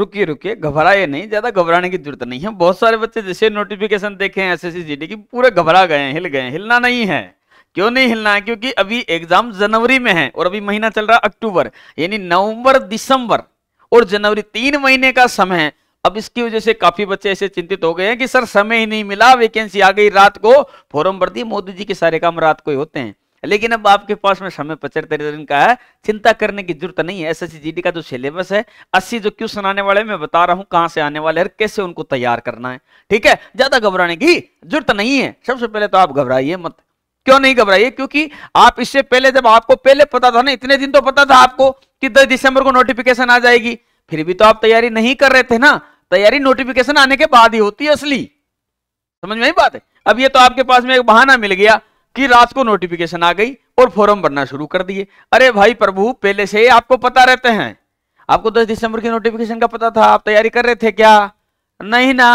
रुकिए रुकिए घबराए नहीं ज्यादा घबराने की जरूरत नहीं है बहुत सारे बच्चे जैसे नोटिफिकेशन देखे हैं एस एस की पूरे घबरा गए हिल गए हिलना नहीं है क्यों नहीं हिलना है क्योंकि अभी एग्जाम जनवरी में है और अभी महीना चल रहा है अक्टूबर यानी नवंबर दिसंबर और जनवरी तीन महीने का समय है अब इसकी वजह से काफी बच्चे ऐसे चिंतित हो गए हैं कि सर समय ही नहीं मिला वैकेंसी आ गई रात को फॉरम भर दिए मोदी जी के सारे काम रात को ही होते हैं लेकिन अब आपके पास में समय पचहत्तर दिन का है चिंता करने की जरूरत नहीं है एसएससी जीडी का जो सिलेबस है अस्सी जो क्वेश्चन आने वाले मैं बता रहा हूं कहां से आने वाले और कैसे उनको तैयार करना है ठीक है ज्यादा घबराने की जरूरत नहीं है सबसे पहले तो आप घबराइए मत क्यों नहीं घबराइए क्योंकि आप इससे पहले जब आपको पहले पता था ना इतने दिन तो पता था आपको कि दस दिसंबर को नोटिफिकेशन आ जाएगी फिर भी तो आप तैयारी नहीं कर रहे थे ना तैयारी नोटिफिकेशन आने के बाद ही होती है असली समझ में ही बात है अब ये तो आपके पास में एक बहाना मिल गया कि रात को नोटिफिकेशन आ गई और फॉर्म भरना शुरू कर दिए अरे भाई प्रभु पहले से ही आपको पता रहते हैं आपको 10 दिसंबर की नोटिफिकेशन का पता था आप तैयारी कर रहे थे क्या नहीं ना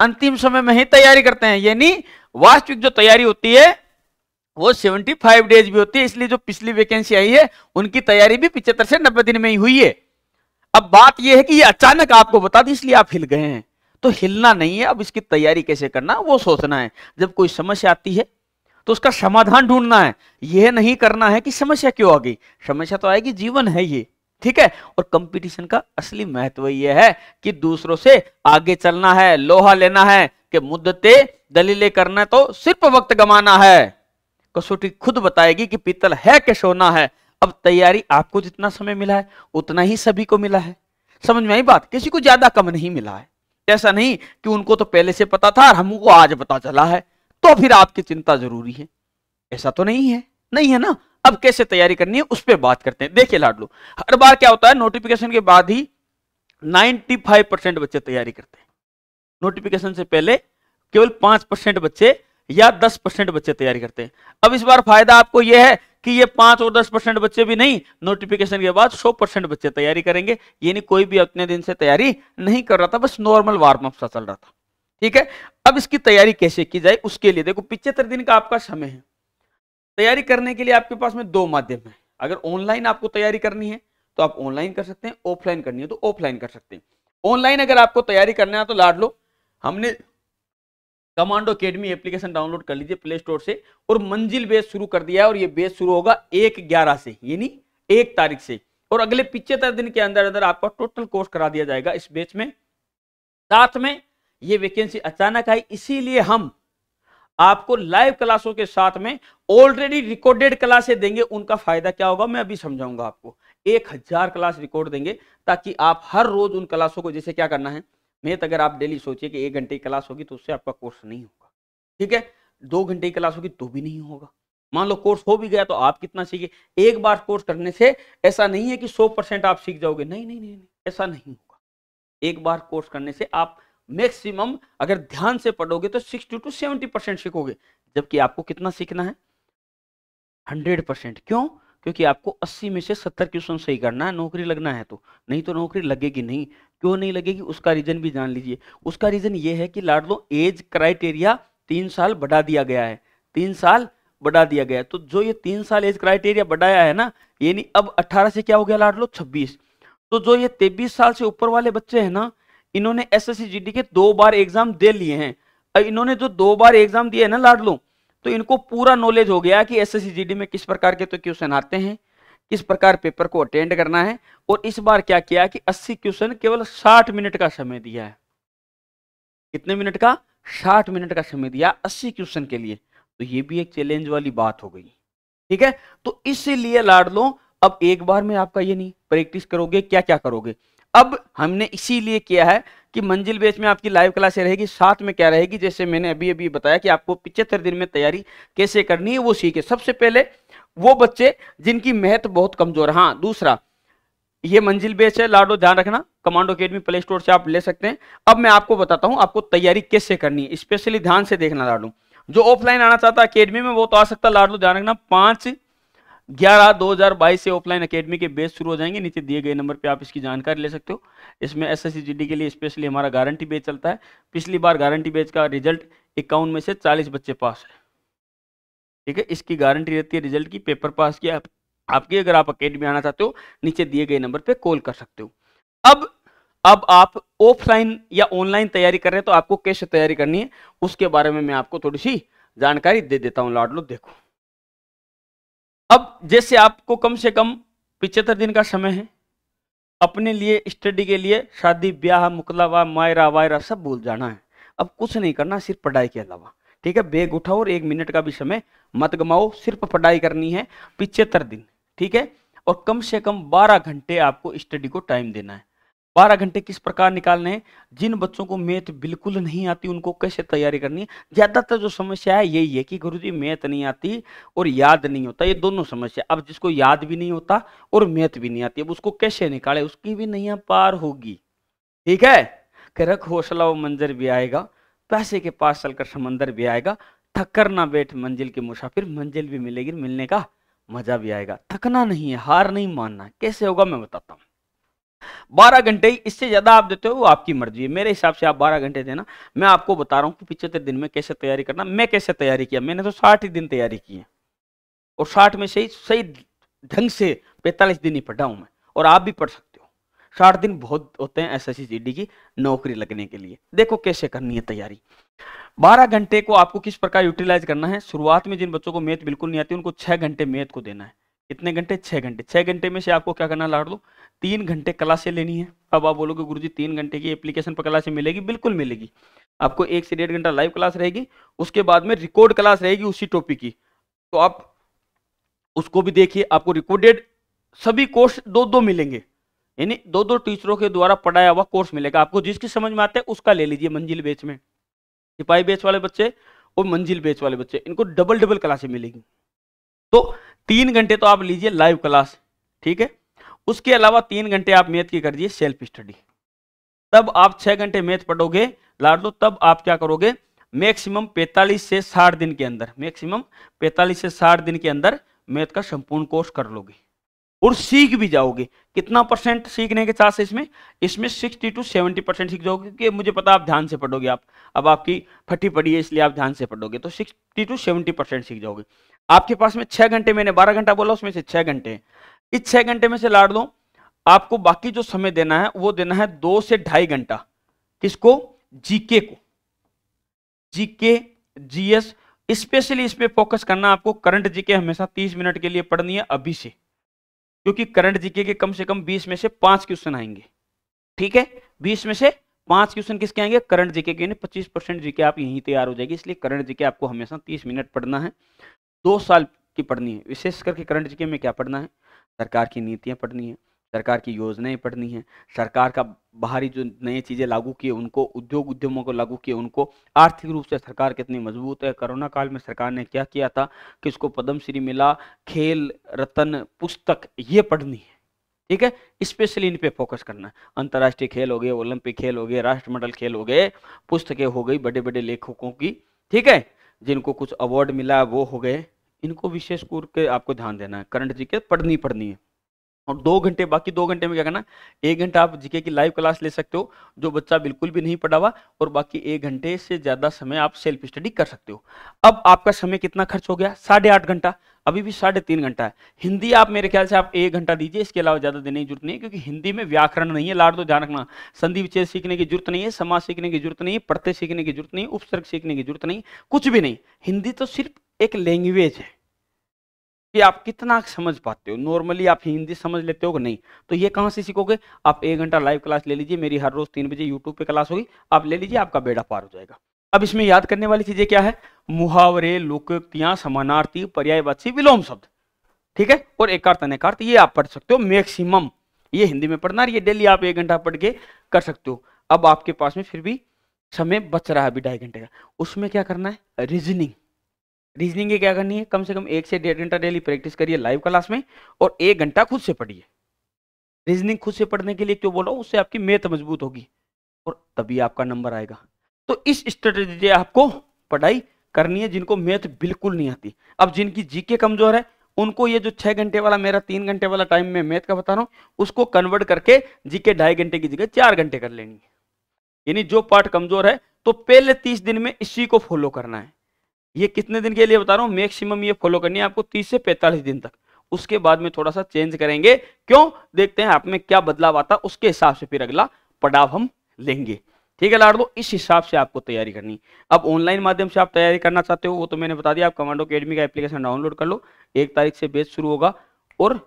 अंतिम समय में ही तैयारी करते हैं यानी वास्तविक जो तैयारी होती है वो 75 डेज भी होती है इसलिए जो पिछली वैकेंसी आई है उनकी तैयारी भी पिछहत्तर से नब्बे दिन में ही हुई है अब बात यह है कि ये अचानक आपको बता दी इसलिए आप हिल गए हैं तो हिलना नहीं है अब इसकी तैयारी कैसे करना वो सोचना है जब कोई समस्या आती है तो उसका समाधान ढूंढना है यह नहीं करना है कि समस्या क्यों आ गई समस्या तो आएगी जीवन है ये ठीक है और कंपटीशन का असली महत्व यह है कि दूसरों से आगे चलना है लोहा लेना है कि मुद्दते दलीले करना तो सिर्फ वक्त गमाना है कसोटी खुद बताएगी कि पीतल है कि सोना है अब तैयारी आपको जितना समय मिला है उतना ही सभी को मिला है समझ में आई बात किसी को ज्यादा कम नहीं मिला है ऐसा नहीं कि उनको तो पहले से पता था और हमको आज पता चला है तो फिर आपकी चिंता जरूरी है ऐसा तो नहीं है नहीं है ना अब कैसे तैयारी करनी है उस पर बात करते हैं देखिए लाडलो हर बार क्या होता है नोटिफिकेशन के बाद ही 95 परसेंट बच्चे तैयारी करते हैं नोटिफिकेशन से पहले केवल पांच परसेंट बच्चे या दस परसेंट बच्चे तैयारी करते हैं अब इस बार फायदा आपको यह है कि ये पांच और दस परसेंट बच्चे भी नहीं नोटिफिकेशन के बाद सौ परसेंट बच्चे तैयारी करेंगे यानी कोई भी अपने दिन से तैयारी नहीं कर रहा था बस नॉर्मल वार्म अप सा चल रहा था ठीक है अब इसकी तैयारी कैसे की जाए उसके लिए देखो पिछहत्तर दिन का आपका समय है तैयारी करने के लिए आपके पास में दो माध्यम है अगर ऑनलाइन आपको तैयारी करनी है तो आप ऑनलाइन कर सकते हैं ऑफलाइन करनी है तो ऑफलाइन कर सकते हैं ऑनलाइन अगर आपको तैयारी करना है तो लाड लो हमने कमांडो अकेडमी एप्लीकेशन डाउनलोड कर लीजिए प्ले स्टोर से और मंजिल बेस शुरू कर दिया है और ये बेस शुरू होगा एक ग्यारह से यानी एक तारीख से और अगले पिछहत्तर दिन के अंदर अंदर आपका टोटल कोर्स करा दिया जाएगा इस बेच में साथ में ये वैकेंसी अचानक आई इसीलिए हम आपको लाइव क्लासों के साथ में ऑलरेडी रिकॉर्डेड क्लासे देंगे उनका फायदा क्या होगा मैं अभी समझाऊंगा आपको एक हजार क्लास रिकॉर्ड देंगे ताकि आप हर रोज उन क्लासों को जैसे क्या करना है मेहनत अगर आप डेली सोचिए कि एक घंटे की क्लास होगी तो उससे आपका कोर्स नहीं होगा ठीक है दो घंटे की क्लास होगी तो भी नहीं होगा मान लो कोर्स हो भी गया तो आप कितना सीखे एक बार कोर्स करने से ऐसा नहीं है कि सौ आप सीख जाओगे नहीं नहीं, नहीं ऐसा नहीं होगा एक बार कोर्स करने से आप मैक्सिमम अगर ध्यान से पढ़ोगे तो सिक्सटी टू सेवेंटी परसेंट सीखोगे जबकि आपको कितना सीखना है हंड्रेड परसेंट क्यों क्योंकि आपको 80 में से 70 क्वेश्चन सही करना है नौकरी लगना है तो नहीं तो नौकरी लगेगी नहीं क्यों नहीं लगेगी उसका रीजन भी जान लीजिए उसका रीजन ये है कि लाडलो एज क्राइटेरिया तीन साल बढ़ा दिया गया है तीन साल बढ़ा दिया गया है तो जो ये तीन साल एज क्राइटेरिया बढ़ाया है ना यानी अब अट्ठारह से क्या हो गया लाडलो छब्बीस तो जो ये तेबीस साल से ऊपर वाले बच्चे हैं ना इन्होंने एस एस के दो बार एग्जाम दे लिए हैं इन्होंने जो दो बार एग्जाम दिए है ना लाडलो तो इनको पूरा नॉलेज हो गया कि एस एस में किस प्रकार के तो क्वेश्चन आते हैं किस प्रकार पेपर को अटेंड करना है और इस बार क्या किया कि 80 क्वेश्चन केवल 60 मिनट का समय दिया है कितने मिनट का 60 मिनट का समय दिया 80 क्वेश्चन के लिए तो ये भी एक चैलेंज वाली बात हो गई ठीक है तो इसीलिए लाड लो अब एक बार में आपका ये नहीं प्रैक्टिस करोगे क्या क्या करोगे अब हमने इसीलिए किया है कि मंजिल बेच में आपकी लाइव क्लास रहेगी साथ में क्या रहेगी जैसे मैंने अभी अभी बताया कि आपको पिछहत्तर दिन में तैयारी कैसे करनी है वो सीखे सबसे पहले वो बच्चे जिनकी मेहत बहुत कमजोर हाँ दूसरा ये मंजिल बेच है लाडो ध्यान रखना कमांडो अकेडमी प्ले स्टोर से आप ले सकते हैं अब मैं आपको बताता हूँ आपको तैयारी कैसे करनी है स्पेशली ध्यान से देखना लाडो जो ऑफलाइन आना चाहता है अकेडमी में वो तो आ सकता है लाडो ध्यान रखना पांच ग्यारह दो हजार बाईस से ऑफलाइन अकेडमी के बेस शुरू हो जाएंगे नीचे दिए गए नंबर पे आप इसकी जानकारी ले सकते हो इसमें एस एस के लिए स्पेशली हमारा गारंटी बेच चलता है पिछली बार गारंटी बेच का रिजल्ट इक्यावन में से चालीस बच्चे पास है ठीक है इसकी गारंटी रहती है रिजल्ट की पेपर पास की आप, आपकी अगर आप अकेडमी आना चाहते हो नीचे दिए गए नंबर पर कॉल कर सकते हो अब अब आप ऑफलाइन या ऑनलाइन तैयारी कर रहे हैं तो आपको कैसे तैयारी करनी है उसके बारे में मैं आपको थोड़ी सी जानकारी दे देता हूँ लाडलो देखो अब जैसे आपको कम से कम पिचहत्तर दिन का समय है अपने लिए स्टडी के लिए शादी ब्याह मुकलावा मायरा वायरा सब भूल जाना है अब कुछ नहीं करना सिर्फ पढ़ाई के अलावा ठीक है बेग उठाओ और एक मिनट का भी समय मत गमाओ सिर्फ पढ़ाई करनी है पिचहत्तर दिन ठीक है और कम से कम बारह घंटे आपको स्टडी को टाइम देना है बारह घंटे किस प्रकार निकालने हैं जिन बच्चों को मैथ बिल्कुल नहीं आती उनको कैसे तैयारी करनी है ज़्यादातर जो समस्या है यही है कि गुरु जी मैथ नहीं आती और याद नहीं होता ये दोनों समस्या अब जिसको याद भी नहीं होता और मैथ भी नहीं आती अब उसको कैसे निकाले उसकी भी नहीं पार होगी ठीक है कह रख हौसला व मंजर भी आएगा पैसे के पास चलकर समंदर भी आएगा थकर ना बैठ मंजिल के मुसाफिर मंजिल भी मिलेगी मिलने का मजा भी आएगा थकना नहीं है हार नहीं मानना कैसे होगा मैं बताता हूँ बारह घंटे इससे ज़्यादा आप देते हो वो आपकी मर्जी है मेरे हिसाब से आप बारह घंटे देना मैं आपको बता रहा हूँ कि पिछहत्तर दिन में कैसे तैयारी करना मैं कैसे तैयारी किया मैंने तो साठ ही दिन तैयारी की है और साठ में सही सही ढंग से पैंतालीस दिन ही पढ़ा हूँ मैं और आप भी पढ़ सकते हो साठ दिन बहुत होते हैं एस एस की नौकरी लगने के लिए देखो कैसे करनी है तैयारी बारह घंटे को आपको किस प्रकार यूटिलाइज करना है शुरुआत में जिन बच्चों को मैथ बिल्कुल नहीं आती उनको छह घंटे मैथ को देना है कितने घंटे छः घंटे छः घंटे में से आपको क्या करना लाड़ दो तीन घंटे क्लासें लेनी है अब आप बोलोगे गुरु जी तीन घंटे की एप्लीकेशन पर क्लासें मिलेगी बिल्कुल मिलेगी आपको एक से डेढ़ घंटा लाइव क्लास रहेगी उसके बाद में रिकॉर्ड क्लास रहेगी उसी टॉपिक की तो आप उसको भी देखिए आपको रिकॉर्डेड सभी कोर्स दो दो मिलेंगे यानी दो दो टीचरों के द्वारा पढ़ाया हुआ कोर्स मिलेगा आपको जिसकी समझ में आता है उसका ले लीजिए मंजिल बेच में सिपाही बेच वाले बच्चे और मंजिल बेच वाले बच्चे इनको डबल डबल क्लासें मिलेगी तो तीन घंटे तो आप लीजिए लाइव क्लास ठीक है उसके अलावा तीन घंटे आप मैथ की कर दिए सेल्फ स्टडी तब आप छः घंटे मैथ पढ़ोगे लाडो तब आप क्या करोगे मैक्सिमम 45 से 60 दिन के अंदर मैक्सिमम 45 से 60 दिन के अंदर मैथ का संपूर्ण कोर्स कर लोगे और सीख भी जाओगे कितना परसेंट सीखने के चांस है इसमें इसमें 60 टू 70 परसेंट सीख जाओगे क्योंकि मुझे पता आप ध्यान से पढ़ोगे आप अब आपकी फटी पड़ी है इसलिए आप ध्यान से पढ़ोगे तो 60 टू 70 परसेंट सीख जाओगे आपके पास में छह घंटे मैंने बारह घंटा बोला उसमें से छह घंटे इस छह घंटे में से लाड़ दो आपको बाकी जो समय देना है वो देना है दो से ढाई घंटा किसको जीके को जीके जीएस स्पेशली इस पर फोकस करना आपको करंट जीके हमेशा तीस मिनट के लिए पढ़नी है अभी से क्योंकि करंट जीके के कम से कम बीस में से पांच क्वेश्चन आएंगे ठीक है बीस में से पांच क्वेश्चन किसके आएंगे करंट जीके के पच्चीस परसेंट जीके आप यहीं तैयार हो जाएगी इसलिए करंट जीके आपको हमेशा तीस मिनट पढ़ना है दो साल की पढ़नी है विशेष करके करंट जीके में क्या पढ़ना है सरकार की नीतियाँ पढ़नी है सरकार की योजनाएं पढ़नी है सरकार का बाहरी जो नई चीज़ें लागू किए उनको उद्योग उद्यमों को लागू किए उनको आर्थिक रूप से सरकार कितनी मजबूत है कोरोना काल में सरकार ने क्या किया था कि उसको पद्मश्री मिला खेल रतन पुस्तक ये पढ़नी है ठीक है स्पेशली इन पे फोकस करना है अंतर्राष्ट्रीय खेल हो गए ओलंपिक खेल हो गए राष्ट्रमंडल खेल हो गए पुस्तकें हो गई बड़े बड़े लेखकों की ठीक है जिनको कुछ अवार्ड मिला वो हो गए इनको विशेष कर के आपको ध्यान देना है करंट जी के पढ़नी पढ़नी है और दो घंटे बाकी दो घंटे में क्या करना एक घंटा आप जीके की लाइव क्लास ले सकते हो जो बच्चा बिल्कुल भी नहीं पढ़ा हुआ और बाकी एक घंटे से ज़्यादा समय आप सेल्फ स्टडी कर सकते हो अब आपका समय कितना खर्च हो गया साढ़े आठ घंटा अभी भी साढ़े तीन घंटा है हिंदी आप मेरे ख्याल से आप एक घंटा दीजिए इसके अलावा ज़्यादा देने की जरूरत नहीं है क्योंकि हिंदी में व्याकरण नहीं है लाड़ दो तो ध्यान रखना संधि विच्छेद सीखने की जरूरत नहीं है समाज सीखने की जरूरत नहीं है पढ़ते सीखने की जरूरत नहीं उपसर्ग सीखने की जरूरत नहीं कुछ भी नहीं हिंदी तो सिर्फ एक लैंग्वेज है कि आप कितना समझ पाते हो नॉर्मली आप हिंदी समझ लेते हो कि नहीं तो ये कहाँ से सीखोगे आप एक घंटा लाइव क्लास ले लीजिए मेरी हर रोज तीन बजे यूट्यूब पे क्लास होगी आप ले लीजिए आपका बेड़ा पार हो जाएगा अब इसमें याद करने वाली चीजें क्या है मुहावरे लोकोक्तियां समानार्थी पर्यायवाची विलोम शब्द ठीक है और एकार्थ अनेकार्थ ये आप पढ़ सकते हो मैक्सिमम ये हिंदी में पढ़ना ये डेली आप एक घंटा पढ़ के कर सकते हो अब आपके पास में फिर भी समय बच रहा है अभी ढाई घंटे का उसमें क्या करना है रीजनिंग रीजनिंग क्या करनी है कम से कम एक से डेढ़ घंटा डेली प्रैक्टिस करिए लाइव क्लास में और एक घंटा खुद से पढ़िए रीजनिंग खुद से पढ़ने के लिए क्यों बोला उससे आपकी मेथ मजबूत होगी और तभी आपका नंबर आएगा तो इस स्ट्रेटेजी से आपको पढ़ाई करनी है जिनको मैथ बिल्कुल नहीं आती अब जिनकी जीके कमजोर है उनको ये जो छह घंटे वाला मेरा तीन घंटे वाला टाइम में मैथ का बता रहा हूँ उसको कन्वर्ट करके जीके ढाई घंटे की जगह चार घंटे कर लेनी है यानी जो पार्ट कमजोर है तो पहले तीस दिन में इसी को फॉलो करना है ये कितने दिन के लिए बता रहा हूँ मैक्सिमम ये फॉलो करनी है आपको तीस से पैंतालीस दिन तक उसके बाद में थोड़ा सा चेंज करेंगे क्यों देखते हैं आप में क्या बदलाव आता है उसके हिसाब से फिर अगला पड़ाव हम लेंगे ठीक है दो इस हिसाब से आपको तैयारी करनी अब ऑनलाइन माध्यम से आप तैयारी करना चाहते हो वो तो मैंने बता दिया आप कमांडो अकेडमी का एप्लीकेशन डाउनलोड कर लो एक तारीख से बेच शुरू होगा और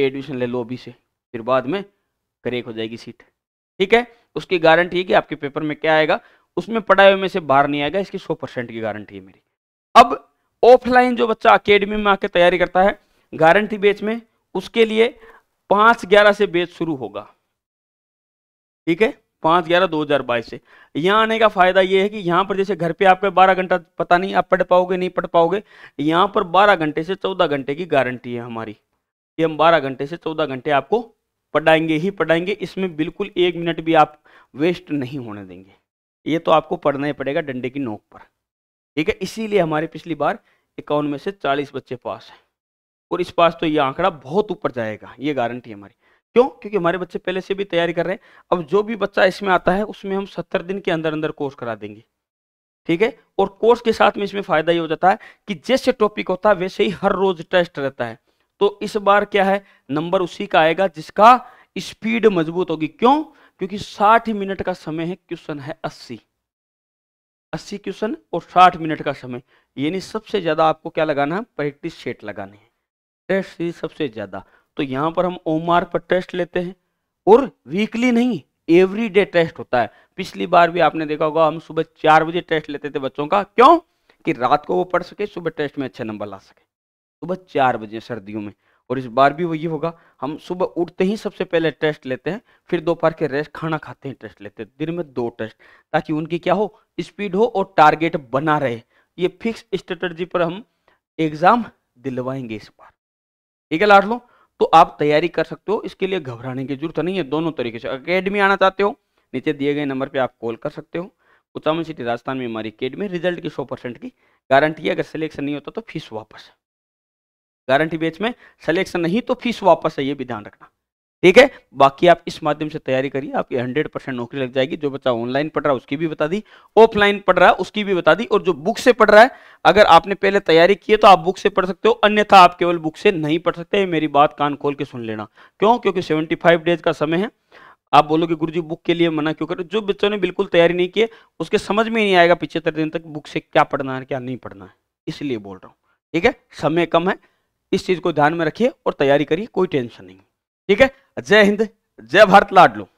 एडमिशन ले लो अभी से फिर बाद में करेक हो जाएगी सीट ठीक है उसकी गारंटी है कि आपके पेपर में क्या आएगा उसमें पढ़ाए में से बाहर नहीं आएगा इसकी सौ परसेंट की गारंटी है मेरी अब ऑफलाइन जो बच्चा अकेडमी में आके तैयारी करता है गारंटी बेच में उसके लिए पांच ग्यारह से बेच शुरू होगा ठीक है पांच ग्यारह दो हज़ार बाईस से यहां आने का फायदा यह है कि यहां पर जैसे घर पे आपके बारह घंटा पता नहीं आप पढ़ पाओगे नहीं पढ़ पाओगे यहां पर बारह घंटे से चौदह घंटे की गारंटी है हमारी कि हम बारह घंटे से चौदह घंटे आपको पढ़ाएंगे ही पढ़ाएंगे इसमें बिल्कुल एक मिनट भी आप वेस्ट नहीं होने देंगे ये तो आपको पढ़ना ही पड़ेगा डंडे की नोक पर ठीक है इसीलिए हमारे पिछली बार इक्यावन में से चालीस बच्चे पास हैं और इस पास तो ये आंकड़ा बहुत ऊपर जाएगा ये गारंटी हमारी क्यों क्योंकि हमारे बच्चे पहले से भी तैयारी कर रहे हैं अब जो भी बच्चा इसमें आता है उसमें हम सत्तर दिन के अंदर अंदर कोर्स करा देंगे ठीक है और कोर्स के साथ में इसमें फायदा ये हो जाता है कि जैसे टॉपिक होता है वैसे ही हर रोज टेस्ट रहता है तो इस बार क्या है नंबर उसी का आएगा जिसका स्पीड मजबूत होगी क्यों क्योंकि 60 मिनट का समय है क्वेश्चन है अस्सी अस्सी क्वेश्चन और साठ मिनट का समय यानी सबसे ज़्यादा आपको क्या लगाना है प्रैक्टिस सेट लगाने हैं टेस्ट सीरीज सबसे ज़्यादा तो यहाँ पर हम ओमार पर टेस्ट लेते हैं और वीकली नहीं एवरी डे टेस्ट होता है पिछली बार भी आपने देखा होगा हम सुबह चार बजे टेस्ट लेते थे बच्चों का क्यों कि रात को वो पढ़ सके सुबह टेस्ट में अच्छे नंबर ला सके सुबह चार बजे सर्दियों में और इस बार भी वो ये होगा हम सुबह उठते ही सबसे पहले टेस्ट लेते हैं फिर दोपहर के रेस्ट खाना खाते हैं टेस्ट लेते हैं दिन में दो टेस्ट ताकि उनकी क्या हो स्पीड हो और टारगेट बना रहे ये फिक्स स्ट्रेटर्जी पर हम एग्जाम दिलवाएंगे इस बार ठीक है लाट लो तो आप तैयारी कर सकते हो इसके लिए घबराने की जरूरत नहीं है दोनों तरीके से अकेडमी आना चाहते हो नीचे दिए गए नंबर पर आप कॉल कर सकते हो उत्तम सिटी राजस्थान में हमारी अकेडमी रिजल्ट की सौ परसेंट की गारंटी है अगर सिलेक्शन नहीं होता तो फीस वापस है गारंटी बेच में सिलेक्शन नहीं तो फीस वापस है ये भी ध्यान रखना ठीक है बाकी आप इस माध्यम से तैयारी करिए आपकी हंड्रेड परसेंट नौकरी लग जाएगी जो बच्चा ऑनलाइन पढ़ रहा है उसकी भी बता दी ऑफलाइन पढ़ रहा है उसकी भी बता दी और जो बुक से पढ़ रहा है अगर आपने पहले तैयारी की है तो आप बुक से पढ़ सकते हो अन्यथा आप केवल बुक से नहीं पढ़ सकते मेरी बात कान खोल के सुन लेना क्यों क्योंकि सेवेंटी डेज का समय है आप बोलोगे गुरु जी बुक के लिए मना क्यों करो जो बच्चों ने बिल्कुल तैयारी नहीं की उसके समझ में ही नहीं आएगा पिछहत्तर दिन तक बुक से क्या पढ़ना है क्या नहीं पढ़ना है इसलिए बोल रहा हूँ ठीक है समय कम है इस चीज को ध्यान में रखिए और तैयारी करिए कोई टेंशन नहीं ठीक है जय हिंद जय भारत लाडलो